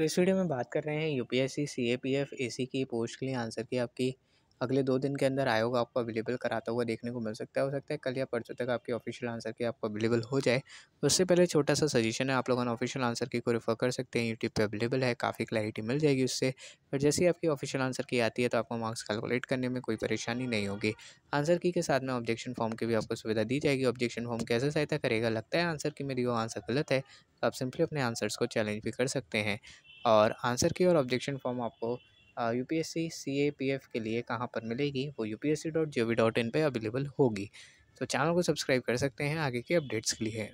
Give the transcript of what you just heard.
तो इस वीडियो में बात कर रहे हैं U P S C C A P F A C की पोस्ट के लिए आंसर की आपकी अगले दो दिन के अंदर आयोग आपको अवेलेबल कराता हुआ देखने को मिल सकता है हो सकता है कल या परसों तक आपकी ऑफिशियल आंसर की आपको अवेलेबल हो जाए उससे पहले छोटा सा सजेशन है आप लोग ऑफिशियल आंसर की को रेफर कर सकते हैं यूट्यूब पे अवेलेबल है काफ़ी क्लैरिटी मिल जाएगी उससे पर जैसे ही आपकी ऑफिशियल आंसर की आती है तो आपको मार्क्स कैलकुलेट करने में कोई परेशानी नहीं होगी आंसर की के साथ में ऑब्जेक्शन फॉर्म की भी आपको सुविधा दी जाएगी ऑब्जेक्शन फॉर्म कैसे सहायता करेगा लगता है आंसर की मेरी वो आंसर गलत है तो आप सिंपली अपने आंसर्स को चैलेंज भी कर सकते हैं और आंसर की और ऑब्जेक्शन फॉर्म आपको U P S C C A P F के लिए कहाँ पर मिलेगी वो U P S C dot G O V dot in पर अवेलेबल होगी तो चैनल को सब्सक्राइब कर सकते हैं आगे के अपडेट्स के लिए